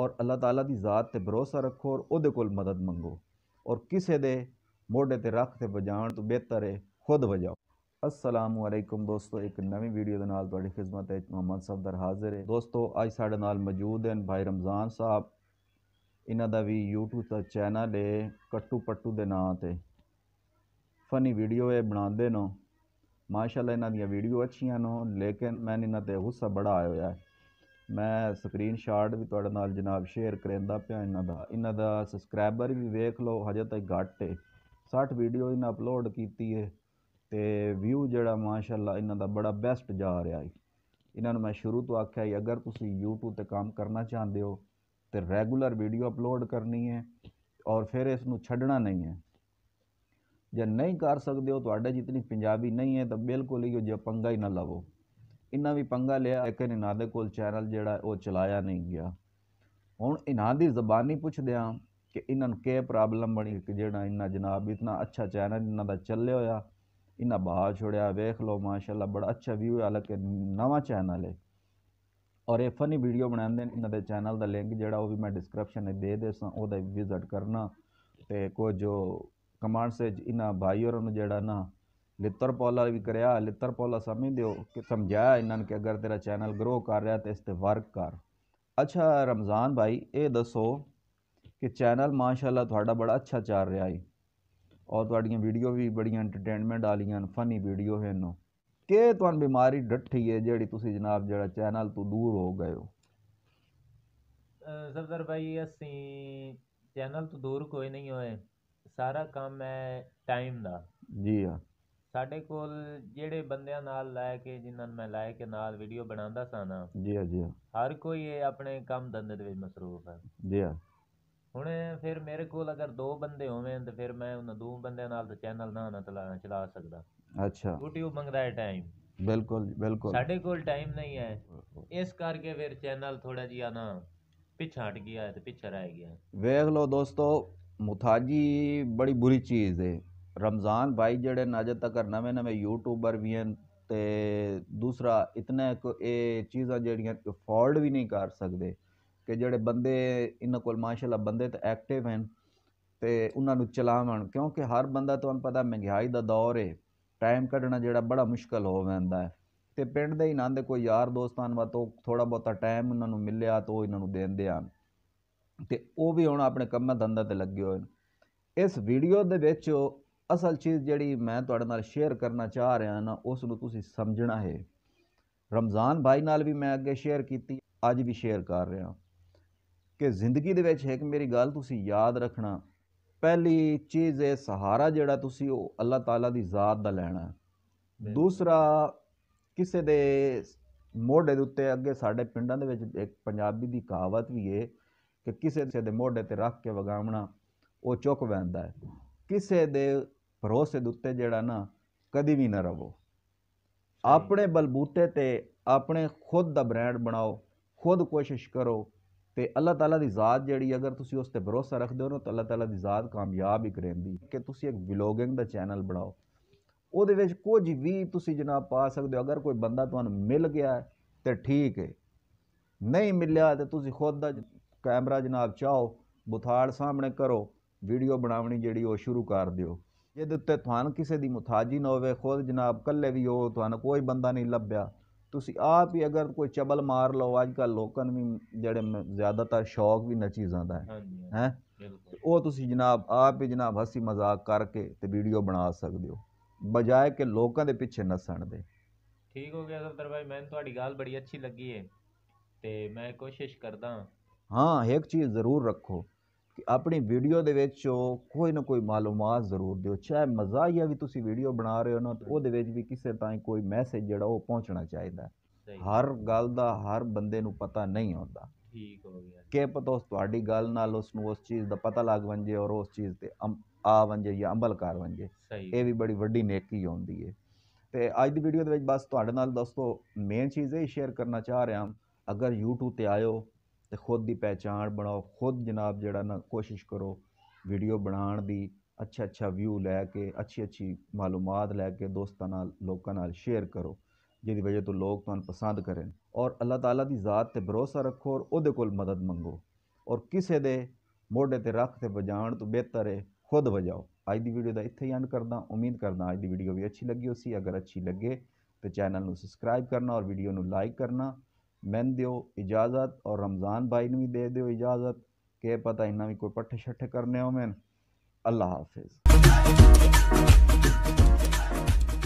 और अल्लाह तला की जात पर भरोसा रखो और वो को मदद मंगो और किसी के मोडे ते रख से बजा तो बेहतर है खुद बजाओ असलम वालेकुम दोस्तों एक नवी वीडियो के नी खिदमत है मोहम्मद सफदर हाजिर है दोस्तों अज सा मौजूद हैं भाई रमज़ान साहब इन्हों का भी यूट्यूब का चैनल है कट्टू पट्टू के ना से फनी वीडियो है बनाते नो माशाला इन्ह वीडियो अच्छी नो लेकिन मैंने इन्हों गुस्सा बड़ा आया हुआ है ਮੈਂ ਸਕਰੀਨਸ਼ਾਟ ਵੀ ਤੁਹਾਡੇ ਨਾਲ ਜਨਾਬ ਸ਼ੇਅਰ ਕਰੇਂਦਾ ਪਿਆ ਇਹਨਾਂ ਦਾ ਇਹਨਾਂ ਦਾ ਸਬਸਕ੍ਰਾਈਬਰ ਵੀ ਵੇਖ ਲਓ ਹਜੇ ਤੱਕ ਘੱਟ ਹੈ 60 ਵੀਡੀਓ ਇਹਨਾਂ ਅਪਲੋਡ ਕੀਤੀ ਹੈ ਤੇ ਵਿਊ ਜਿਹੜਾ ਮਾਸ਼ਾਅੱਲਾ ਇਹਨਾਂ ਦਾ ਬੜਾ ਬੈਸਟ ਜਾ ਰਿਹਾ ਹੈ ਇਹਨਾਂ ਨੂੰ ਮੈਂ ਸ਼ੁਰੂ ਤੋਂ ਆਖਿਆ ਹੈ ਅਗਰ ਤੁਸੀਂ YouTube ਤੇ ਕੰਮ ਕਰਨਾ ਚਾਹੁੰਦੇ ਹੋ ਤੇ ਰੈਗੂਲਰ ਵੀਡੀਓ ਅਪਲੋਡ ਕਰਨੀ ਹੈ ਔਰ ਫਿਰ ਇਸ ਨੂੰ ਛੱਡਣਾ ਨਹੀਂ ਹੈ ਜੇ ਨਹੀਂ ਕਰ ਸਕਦੇ ਹੋ ਤੁਹਾਡੇ ਜਿਤਨੀ ਪੰਜਾਬੀ ਨਹੀਂ ਹੈ ਤਾਂ ਬਿਲਕੁਲ ਹੀ ਜੇ ਪੰਗਾ ਹੀ ਨਾ ਲਵੋ ਇਹਨਾਂ ਵੀ ਪੰਗਾ ਲਿਆ ਲੇਕਿਨ ਇਹਨਾਂ ਦੇ ਕੋਲ ਚੈਨਲ ਜਿਹੜਾ ਉਹ ਚਲਾਇਆ ਨਹੀਂ ਗਿਆ ਹੁਣ ਇਹਨਾਂ ਦੀ ਜ਼ਬਾਨੀ ਪੁੱਛਦੇ ਆ ਕਿ ਇਹਨਾਂ ਨੂੰ ਕੀ ਪ੍ਰੋਬਲਮ ਬਣੀ ਕਿ ਜਿਹੜਾ ਇਹਨਾਂ ਜਨਾਬ ਇਤਨਾ ਅੱਛਾ ਚੈਨਲ ਇਹਨਾਂ ਦਾ ਚੱਲੇ ਹੋਇਆ ਇਹਨਾਂ ਬਾਹਰ ਛੋੜਿਆ ਵੇਖ ਲਓ ਮਾਸ਼ਾਅੱਲਾ ਬੜਾ ਅੱਛਾ ਵੀਊ ਹੈ ਲੇਕਿਨ ਨਵਾਂ ਚੈਨਲ ਹੈ ਔਰ ਇਹ ਫਨੀ ਵੀਡੀਓ ਬਣਾਉਂਦੇ ਨੇ ਇਹਨਾਂ ਦੇ ਚੈਨਲ ਦਾ ਲਿੰਕ ਜਿਹੜਾ ਉਹ ਵੀ ਮੈਂ ਡਿਸਕ੍ਰਿਪਸ਼ਨ ਵਿੱਚ ਦੇ ਦੇਸਾਂ ਉਹਦਾ ਵਿਜ਼ਿਟ ਕਰਨਾ ਤੇ ਕੋ ਜੋ ਕਮਾਂਡ ਸੇ ਇਹਨਾਂ ਭਾਈਓ ਨੂੰ ਜਿਹੜਾ ਨਾ ਲਿੱਤਰ ਪੌਲਾ ਵੀ ਕਰਿਆ ਲਿੱਤਰ ਪੌਲਾ ਸਮਝਦੇ ਕਿ ਸਮਝਾਇਆ ਇਹਨਾਂ ਨੇ ਕਿ ਅਗਰ ਤੇਰਾ ਚੈਨਲ ਗਰੋ ਕਰ ਰਿਹਾ ਤੇ ਇਸ ਤੇ ਵਰਕ ਕਰ ਅੱਛਾ ਰਮਜ਼ਾਨ ਭਾਈ ਇਹ ਦੱਸੋ ਕਿ ਚੈਨਲ ਮਾਸ਼ਾਅੱਲਾ ਤੁਹਾਡਾ ਬੜਾ ਅੱਛਾ ਚੱਲ ਰਿਹਾ ਹੈ ਔਰ ਤੁਹਾਡੀਆਂ ਵੀਡੀਓ ਵੀ ਬੜੀਆਂ ਐਂਟਰਟੇਨਮੈਂਟ ਵਾਲੀਆਂ ਫਨੀ ਵੀਡੀਓ ਹਨ ਕਿ ਤੁਹਾਨੂੰ ਬਿਮਾਰੀ ਡੱਠੀ ਹੈ ਜਿਹੜੀ ਤੁਸੀਂ ਜਨਾਬ ਜਿਹੜਾ ਚੈਨਲ ਤੋਂ ਦੂਰ ਹੋ ਗਏ ਹੋ ਜ਼ਬਦਰ ਭਾਈ ਅਸੀਂ ਚੈਨਲ ਤੋਂ ਦੂਰ ਕੋਈ ਨਹੀਂ ਹੋਏ ਸਾਰਾ ਕੰਮ ਹੈ ਟਾਈਮ ਦਾ ਜੀ ਹਾਂ ਸਾਡੇ ਕੋਲ ਜਿਹੜੇ ਬੰਦਿਆਂ ਨਾਲ ਲੈ ਕੇ ਜਿਨ੍ਹਾਂ ਨੂੰ ਮੈਂ ਲੈ ਕੇ ਨਾਲ ਵੀਡੀਓ ਬਣਾਉਂਦਾ ਸਾਂ ਨਾ ਜੀ ਹਾਂ ਜੀ ਹਾਂ ਹਰ ਕੋਈ ਇਹ ਆਪਣੇ ਕੰਮ ਧੰਦੇ ਦੇ ਵਿੱਚ ਮਸਰੂਫ ਹੈ ਜੀ ਹਾਂ ਹੁਣ ਫਿਰ ਮੇਰੇ ਕੋਲ ਅਗਰ ਦੋ ਬੰਦੇ ਹੋਵੇਂ ਤਾਂ ਫਿਰ ਮੈਂ ਉਹਨਾਂ ਦੋ ਬੰਦਿਆਂ ਨਾਲ ਤਾਂ ਚੈਨਲ ਨਾ ਨਾ ਚਲਾ ਚਲਾ ਸਕਦਾ ਅੱਛਾ YouTube ਮੰਗਦਾ ਹੈ ਟਾਈਮ ਬਿਲਕੁਲ ਬਿਲਕੁਲ ਸਾਡੇ ਕੋਲ ਟਾਈਮ ਨਹੀਂ ਹੈ ਇਸ ਕਰਕੇ ਫਿਰ ਚੈਨਲ ਥੋੜਾ ਜਿਹਾ ਨਾ ਪਿੱਛਾ ਹਟ ਗਿਆ ਤੇ ਪਿੱਛੇ ਰਹਿ ਗਿਆ ਵੇਖ ਲਓ ਦੋਸਤੋ ਮੁਥਾਜੀ ਬੜੀ ਬੁਰੀ ਚੀਜ਼ ਹੈ ਰਮਜ਼ਾਨ ਭਾਈ ਜਿਹੜੇ ਨਜਾ ਤੱਕਰ ਨਵੇਂ ਨਵੇਂ ਯੂਟਿਊਬਰ ਵੀ ਹਨ ਤੇ ਦੂਸਰਾ ਇਤਨੇ ਕੁ ਇਹ ਚੀਜ਼ਾਂ ਜਿਹੜੀਆਂ ਫੋਲਡ ਵੀ ਨਹੀਂ ਕਰ ਸਕਦੇ ਕਿ ਜਿਹੜੇ ਬੰਦੇ ਇਹਨਾਂ ਕੋਲ ਮਾਸ਼ਾਅੱਲਾ ਬੰਦੇ ਤਾਂ ਐਕਟਿਵ ਹਨ ਤੇ ਉਹਨਾਂ ਨੂੰ ਚਲਾਵਣ ਕਿਉਂਕਿ ਹਰ ਬੰਦਾ ਤੁਹਾਨੂੰ ਪਤਾ ਮਹਿੰਗਾਈ ਦਾ ਦੌਰ ਹੈ ਟਾਈਮ ਕੱਢਣਾ ਜਿਹੜਾ ਬੜਾ ਮੁਸ਼ਕਲ ਹੋ ਜਾਂਦਾ ਹੈ ਤੇ ਪਿੰਡ ਦੇ ਹੀ ਨਾਂ ਦੇ ਕੋਈ ਯਾਰ ਦੋਸਤਾਂ ਵਾ ਤੋਂ ਥੋੜਾ ਬਹੁਤਾ ਟਾਈਮ ਉਹਨਾਂ ਨੂੰ ਮਿਲਿਆ ਤਾਂ ਉਹ ਇਹਨਾਂ ਨੂੰ ਦਿੰਦੇ ਆਂ ਤੇ ਉਹ ਵੀ ਹੁਣ ਆਪਣੇ ਕੰਮਾਂ ਦੰਦਾਂ ਤੇ ਲੱਗੇ ਹੋਏ ਇਸ ਵੀਡੀਓ ਦੇ ਵਿੱਚ ਅਸਲ ਚੀਜ਼ ਜਿਹੜੀ ਮੈਂ ਤੁਹਾਡੇ ਨਾਲ ਸ਼ੇਅਰ ਕਰਨਾ ਚਾਹ ਰਿਹਾ ਨਾ ਉਸ ਨੂੰ ਤੁਸੀਂ ਸਮਝਣਾ ਹੈ ਰਮਜ਼ਾਨ ਭਾਈ ਨਾਲ ਵੀ ਮੈਂ ਅੱਗੇ ਸ਼ੇਅਰ ਕੀਤੀ ਅੱਜ ਵੀ ਸ਼ੇਅਰ ਕਰ ਰਿਹਾ ਕਿ ਜ਼ਿੰਦਗੀ ਦੇ ਵਿੱਚ ਇੱਕ ਮੇਰੀ ਗੱਲ ਤੁਸੀਂ ਯਾਦ ਰੱਖਣਾ ਪਹਿਲੀ ਚੀਜ਼ ਹੈ ਸਹਾਰਾ ਜਿਹੜਾ ਤੁਸੀਂ ਉਹ ਅੱਲਾਹ ਤਾਲਾ ਦੀ ਜ਼ਾਤ ਦਾ ਲੈਣਾ ਦੂਸਰਾ ਕਿਸੇ ਦੇ ਮੋਢੇ ਦੇ ਉੱਤੇ ਅੱਗੇ ਸਾਡੇ ਪਿੰਡਾਂ ਦੇ ਵਿੱਚ ਇੱਕ ਪੰਜਾਬੀ ਦੀ ਕਹਾਵਤ ਵੀ ਹੈ ਕਿ ਕਿਸੇ ਦੇ ਮੋਢੇ ਤੇ ਰੱਖ ਕੇ ਵਗਾਵਣਾ ਉਹ ਚੁੱਕ ਵੈਂਦਾ ਹੈ ਕਿਸੇ ਦੇ ਭਰੋਸੇ ਦੇ ਉੱਤੇ ਜਿਹੜਾ ਨਾ ਕਦੀ ਵੀ ਨਾ ਰਵੋ ਆਪਣੇ ਬਲਬੂਤੇ ਤੇ ਆਪਣੇ ਖੁਦ ਦਾ ਬ੍ਰਾਂਡ ਬਣਾਓ ਖੁਦ ਕੋਸ਼ਿਸ਼ ਕਰੋ ਤੇ ਅੱਲਾਹ ਤਾਲਾ ਦੀ ਜ਼ਾਤ ਜਿਹੜੀ ਅਗਰ ਤੁਸੀਂ ਉਸ ਤੇ ਭਰੋਸਾ ਰੱਖਦੇ ਹੋ ਨਾ ਤਾਂ ਅੱਲਾਹ ਤਾਲਾ ਦੀ ਜ਼ਾਤ ਕਾਮਯਾਬ ਹੀ ਕਰੇਂਦੀ ਕਿ ਤੁਸੀਂ ਇੱਕ ਵਲੋਗਿੰਗ ਦਾ ਚੈਨਲ ਬਣਾਓ ਉਹਦੇ ਵਿੱਚ ਕੁਝ ਵੀ ਤੁਸੀਂ ਜਨਾਬ ਪਾ ਸਕਦੇ ਹੋ ਅਗਰ ਕੋਈ ਬੰਦਾ ਤੁਹਾਨੂੰ ਮਿਲ ਗਿਆ ਤੇ ਠੀਕ ਹੈ ਨਹੀਂ ਮਿਲਿਆ ਤੇ ਤੁਸੀਂ ਖੁਦ ਦਾ ਕੈਮਰਾ ਜਨਾਬ ਚਾਹੋ ਬੁਥਾੜ ਸਾਹਮਣੇ ਕਰੋ ਵੀਡੀਓ ਬਣਾਉਣੀ ਜਿਹੜੀ ਉਹ ਸ਼ੁਰੂ ਕਰ ਦਿਓ ਜਿਹਦੇ ਉੱਤੇ ਤੁਹਾਨੂੰ ਕਿਸੇ ਦੀ ਮੁਤਾਜੀ ਨਾ ਹੋਵੇ ਖੁਦ ਜਨਾਬ ਕੱਲੇ ਵੀ ਹੋ ਤੁਹਾਨੂੰ ਕੋਈ ਬੰਦਾ ਨਹੀਂ ਲੱਭਿਆ ਤੁਸੀਂ ਆਪ ਹੀ ਅਗਰ ਕੋਈ ਚਬਲ ਮਾਰ ਲਓ ਅੱਜ ਕੱਲ ਲੋਕਾਂ ਨੂੰ ਜਿਹੜੇ ਜ਼ਿਆਦਾਤਰ ਸ਼ੌਕ ਵੀ ਨਾ ਚੀਜ਼ਾਂ ਦਾ ਹੈ ਹੈ ਉਹ ਤੁਸੀਂ ਜਨਾਬ ਆਪ ਹੀ ਜਨਾਬ ਹਸੀ ਮਜ਼ਾਕ ਕਰਕੇ ਤੇ ਵੀਡੀਓ ਬਣਾ ਸਕਦੇ ਹੋ ਬਜਾਏ ਕਿ ਲੋਕਾਂ ਦੇ ਪਿੱਛੇ ਨਸਣ ਦੇ ਠੀਕ ਹੋ ਗਿਆ ਸਰਦਾਰ ਭਾਈ ਮੈਨੂੰ ਤੁਹਾਡੀ ਗੱਲ ਬੜੀ ਅੱਛੀ ਲੱਗੀ ਹੈ ਤੇ ਮੈਂ ਕੋਸ਼ਿਸ਼ ਕਰਦਾ ਹਾਂ ਇੱਕ ਚੀਜ਼ ਜ਼ਰੂਰ ਰੱਖੋ ਕਿ ਆਪਣੀ ਵੀਡੀਓ ਦੇ ਵਿੱਚ ਕੋਈ ਨਾ ਕੋਈ ਮਾਲੂਮਾਤ ਜ਼ਰੂਰ ਦਿਓ ਚਾਹੇ ਮਜ਼ਾਹੀਆ ਵੀ ਤੁਸੀਂ ਵੀਡੀਓ ਬਣਾ ਰਹੇ ਹੋ ਨਾ ਉਹਦੇ ਵਿੱਚ ਵੀ ਕਿਸੇ ਤਾਈਂ ਕੋਈ ਮੈਸੇਜ ਜਿਹੜਾ ਉਹ ਪਹੁੰਚਣਾ ਚਾਹੀਦਾ ਹਰ ਗੱਲ ਦਾ ਹਰ ਬੰਦੇ ਨੂੰ ਪਤਾ ਨਹੀਂ ਹੁੰਦਾ ਠੀਕ ਹੋ ਗਿਆ ਕਿ ਪਤਾ ਤੁਹਾਡੀ ਗੱਲ ਨਾਲ ਉਸ ਨੂੰ ਉਸ ਚੀਜ਼ ਦਾ ਪਤਾ ਲੱਗ ਵੰਜੇ ਔਰ ਉਸ ਚੀਜ਼ ਤੇ ਆ ਵੰਜੇ ਜਾਂ ਅਮਲ ਕਰ ਵੰਜੇ ਇਹ ਵੀ ਬੜੀ ਵੱਡੀ ਨੇਕੀ ਹੁੰਦੀ ਹੈ ਤੇ ਅੱਜ ਦੀ ਵੀਡੀਓ ਦੇ ਵਿੱਚ ਬਸ ਤੁਹਾਡੇ ਨਾਲ ਦੋਸਤੋ ਮੇਨ ਚੀਜ਼ ਇਹ ਸ਼ੇਅਰ ਕਰਨਾ ਚਾਹ ਰਿਹਾ ਹਾਂ ਅਗਰ YouTube ਤੇ ਆਇਓ तो खुद की पहचान बनाओ खुद जनाब जेह्ड़ा ना कोशिश करो वीडियो बनान दी अच्छा अच्छा व्यू लैके अच्छी अच्छी मालूम लैके दोस्तों दोस्तां नाल शेयर करो जेह्दी वजह तो लोग थुहानू पसंद करें और अल्लाह तला की जात ते भरोसा रखो और ओह्दे कोल मदद मंगो और किसी के मोडे ते रक्ख ते बजान तो बेहतर है खुद बजाओ अज की वीडियो का इत्थै ही एंड करदा उम्मीद करदा अज्ज दी वीडियो बी अच्छी लगी होसी अगर अच्छी लगे तो चैनल नू सब्सक्राइब करना होर वीडियो लाइक करना मैन दो इजाज़त और रमज़ान भाई ने भी दे दो इजाज़त के पता इन्हें भी कोई पट्ठे शट्ठे करने हो मैं अल्लाह हाफिज़